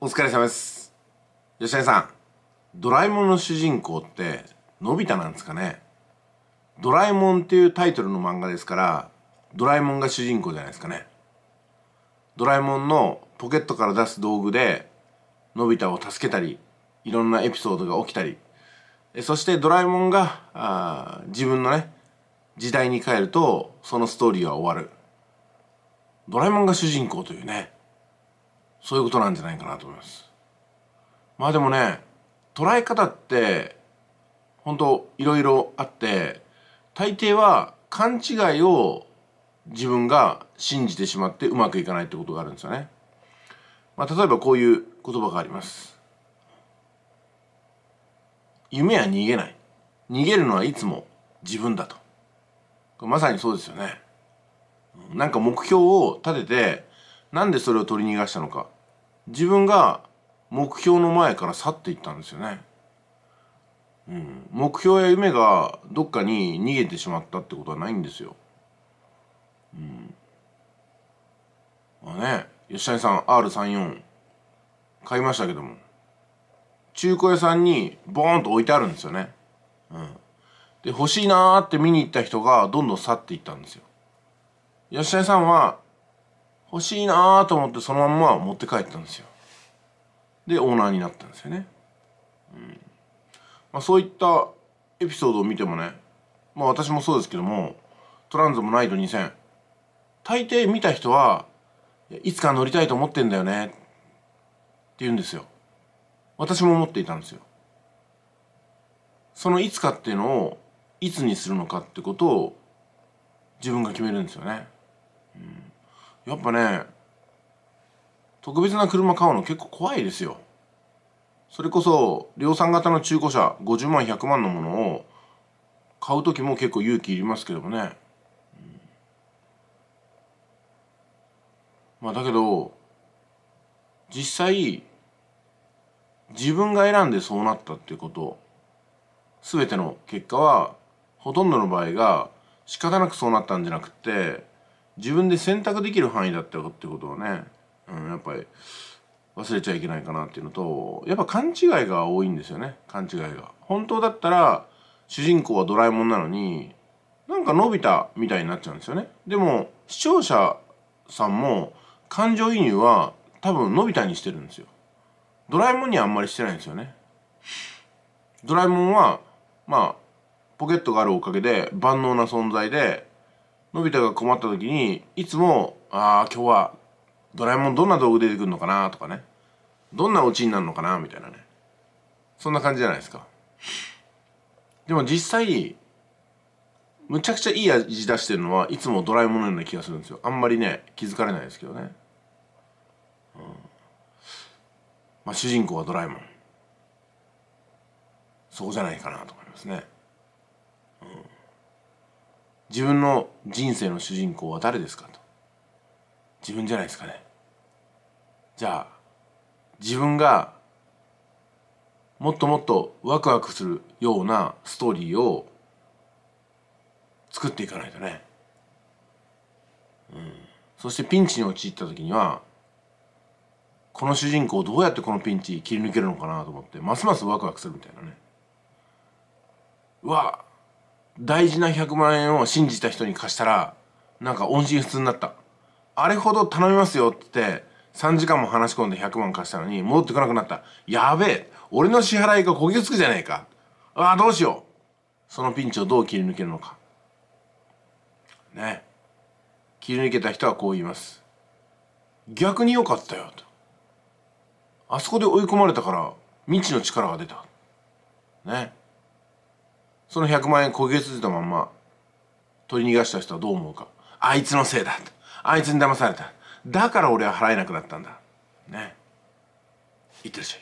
お疲れ様です吉谷さんドラえもんの主人公ってのび太なんですかねドラえもんっていうタイトルの漫画ですからドラえもんが主人公じゃないですかねドラえもんのポケットから出す道具でのび太を助けたりいろんなエピソードが起きたりそしてドラえもんがあ自分のね時代に帰るとそのストーリーは終わるドラえもんが主人公というねそういうことなんじゃないかなと思いますまあでもね捉え方って本当いろいろあって大抵は勘違いを自分が信じてしまってうまくいかないってことがあるんですよね、まあ、例えばこういう言葉があります夢は逃げない逃げるのはいつも自分だとまさにそうですよねなんか目標を立ててなんでそれを取り逃がしたのか自分が目標の前から去っていったんですよね、うん、目標や夢がどっかに逃げてしまったってことはないんですよ、うん、まあね吉谷さん R34 買いましたけども中古屋さんにボーンと置いてあるんですよね、うん、で欲しいなーって見に行った人がどんどん去っていったんですよ吉谷さんは欲しいなと思ってそのまんま持って帰ったんですよでオーナーになったんですよね、うんまあ、そういったエピソードを見てもねまあ私もそうですけどもトランズもナイト2000大抵見た人はいつか乗りたいと思ってんだよねって言うんですよ私も思っていたんですよそのいつかっていうのをいつにするのかってことを自分が決めるんですよね、うんやっぱね特別な車買うの結構怖いですよそれこそ量産型の中古車50万100万のものを買う時も結構勇気いりますけどもね、まあだけど実際自分が選んでそうなったっていうこと全ての結果はほとんどの場合が仕方なくそうなったんじゃなくて自分で選択できる範囲だったってことはね、うん、やっぱり忘れちゃいけないかなっていうのとやっぱ勘違いが多いんですよね勘違いが。本当だったら主人公はドラえもんなのになんかのび太みたいになっちゃうんですよね。でも視聴者さんも感情移入は多分のび太にしてるんですよ。ドラえもんにはあんまりしてないんですよね。ドラえもんはまあポケットがあるおかげで万能な存在でのび太が困った時にいつも「ああ今日はドラえもんどんな道具出てくるのかな」とかね「どんなおちになるのかな」みたいなねそんな感じじゃないですかでも実際むちゃくちゃいい味出してるのはいつもドラえもんのような気がするんですよあんまりね気づかれないですけどね、うん、まあ主人公はドラえもんそこじゃないかなと思いますねうん自分の人生の主人公は誰ですかと自分じゃないですかねじゃあ自分がもっともっとワクワクするようなストーリーを作っていかないとね、うん、そしてピンチに陥った時にはこの主人公どうやってこのピンチ切り抜けるのかなと思ってますますワクワクするみたいなねうわ大事な100万円を信じた人に貸したら、なんか音信不通になった。あれほど頼みますよって、3時間も話し込んで100万貸したのに戻ってこなくなった。やべえ俺の支払いがこぎつくじゃねえか。ああ、どうしようそのピンチをどう切り抜けるのか。ね。切り抜けた人はこう言います。逆に良かったよ、と。あそこで追い込まれたから、未知の力が出た。ね。その100万円焦げついたまんま取り逃がした人はどう思うかあいつのせいだあいつに騙されただから俺は払えなくなったんだねいってるし